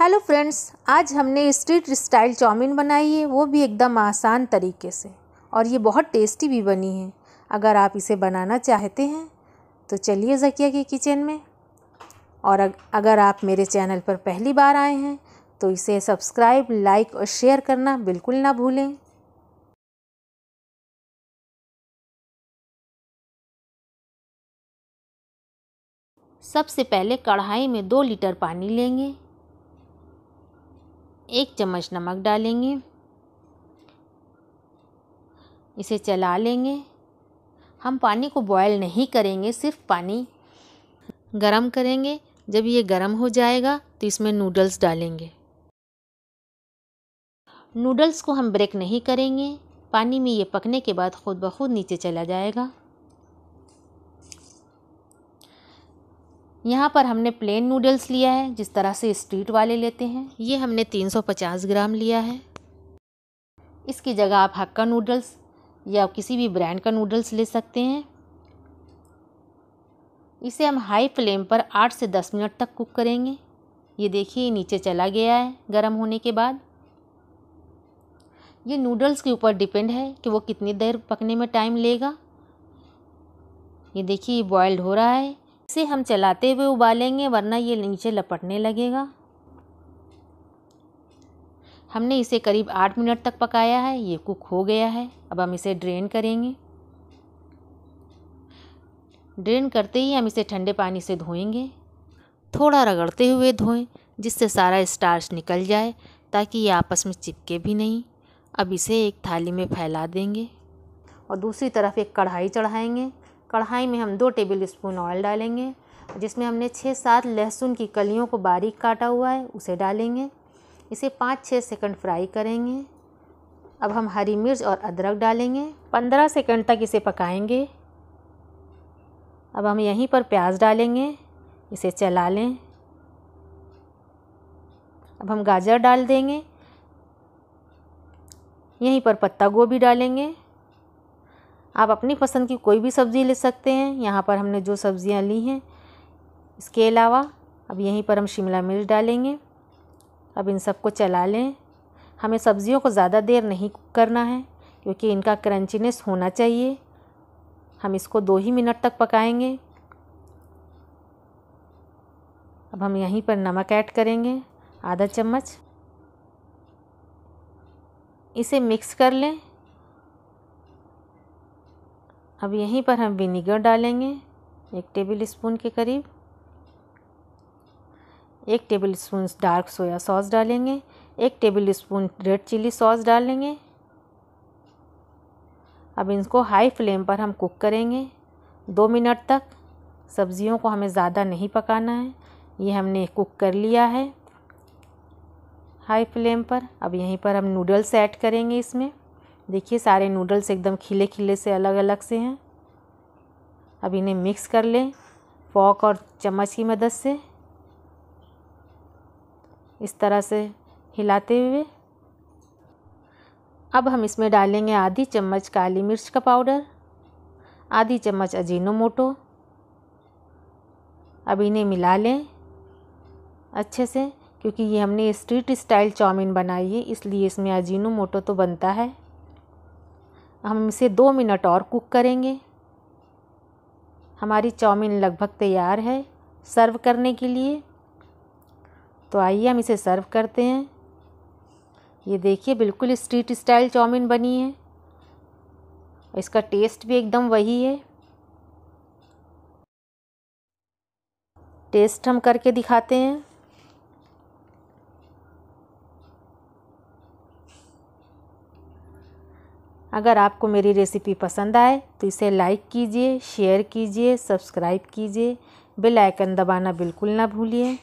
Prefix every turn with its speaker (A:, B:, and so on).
A: hello friends आज हमने street style chowmein बनाई है वो भी एकदम आसान तरीके से और ये बहुत टेस्टी भी बनी है अगर आप इसे बनाना चाहते हैं तो चलिए जकिया के किचन में और अगर आप मेरे चैनल पर पहली बार आए हैं तो इसे सब्सक्राइब लाइक और शेयर करना बिल्कुल ना भूलें सबसे पहले कढ़ाई में दो लीटर पानी लेंगे एक चम्मच नमक डालेंगे इसे चला लेंगे हम पानी को बॉयल नहीं करेंगे सिर्फ पानी गरम करेंगे जब ये गरम हो जाएगा तो इसमें नूडल्स डालेंगे नूडल्स को हम ब्रेक नहीं करेंगे पानी में ये पकने के बाद ख़ुद ब खुद नीचे चला जाएगा यहाँ पर हमने प्लेन नूडल्स लिया है जिस तरह से स्ट्रीट वाले लेते हैं ये हमने 350 ग्राम लिया है इसकी जगह आप हक्का नूडल्स या किसी भी ब्रांड का नूडल्स ले सकते हैं इसे हम हाई फ्लेम पर आठ से दस मिनट तक कुक करेंगे ये देखिए नीचे चला गया है गर्म होने के बाद ये नूडल्स के ऊपर डिपेंड है कि वो कितनी देर पकने में टाइम लेगा ये देखिए बॉयल्ड हो रहा है इसे हम चलाते हुए उबालेंगे वरना ये नीचे लपटने लगेगा हमने इसे करीब आठ मिनट तक पकाया है ये कुक हो गया है अब हम इसे ड्रेन करेंगे ड्रेन करते ही हम इसे ठंडे पानी से धोएंगे थोड़ा रगड़ते हुए धोएं जिससे सारा स्टार्च निकल जाए ताकि ये आपस में चिपके भी नहीं अब इसे एक थाली में फैला देंगे और दूसरी तरफ एक कढ़ाई चढ़ाएंगे कढ़ाई में हम दो टेबल स्पून ऑयल डालेंगे जिसमें हमने छः सात लहसुन की कलियों को बारीक काटा हुआ है उसे डालेंगे इसे पाँच छः सेकंड फ्राई करेंगे अब हम हरी मिर्च और अदरक डालेंगे पंद्रह सेकंड तक इसे पकाएंगे अब हम यहीं पर प्याज डालेंगे इसे चला लें अब हम गाजर डाल देंगे यहीं पर पत्ता गोभी डालेंगे आप अपनी पसंद की कोई भी सब्ज़ी ले सकते हैं यहाँ पर हमने जो सब्ज़ियाँ ली हैं इसके अलावा अब यहीं पर हम शिमला मिर्च डालेंगे अब इन सबको चला लें हमें सब्ज़ियों को ज़्यादा देर नहीं करना है क्योंकि इनका क्रंचीनेस होना चाहिए हम इसको दो ही मिनट तक पकाएंगे अब हम यहीं पर नमक ऐड करेंगे आधा चम्मच इसे मिक्स कर लें अब यहीं पर हम विनीगर डालेंगे एक टेबल स्पून के करीब एक tablespoon dark soya sauce डालेंगे एक tablespoon red chilli sauce डालेंगे अब इनको हाई फ्लेम पर हम कुक करेंगे दो मिनट तक सब्ज़ियों को हमें ज़्यादा नहीं पकाना है ये हमने कुक कर लिया है हाई फ्लेम पर अब यहीं पर हम नूडल्स ऐड करेंगे इसमें देखिए सारे नूडल्स एकदम खिले खिले से अलग अलग से हैं अब इन्हें मिक्स कर लें फॉक और चम्मच की मदद से इस तरह से हिलाते हुए अब हम इसमें डालेंगे आधी चम्मच काली मिर्च का पाउडर आधी चम्मच अजीनोमोटो अब इन्हें मिला लें अच्छे से क्योंकि ये हमने स्ट्रीट स्टाइल चाउमीन बनाई है इसलिए इसमें अजीनोमोटो तो बनता है हम इसे दो मिनट और कुक करेंगे हमारी चाउमीन लगभग तैयार है सर्व करने के लिए तो आइए हम इसे सर्व करते हैं ये देखिए बिल्कुल स्ट्रीट स्टाइल चाउमीन बनी है इसका टेस्ट भी एकदम वही है टेस्ट हम करके दिखाते हैं अगर आपको मेरी रेसिपी पसंद आए तो इसे लाइक कीजिए शेयर कीजिए सब्सक्राइब कीजिए बेल आइकन दबाना बिल्कुल ना भूलिए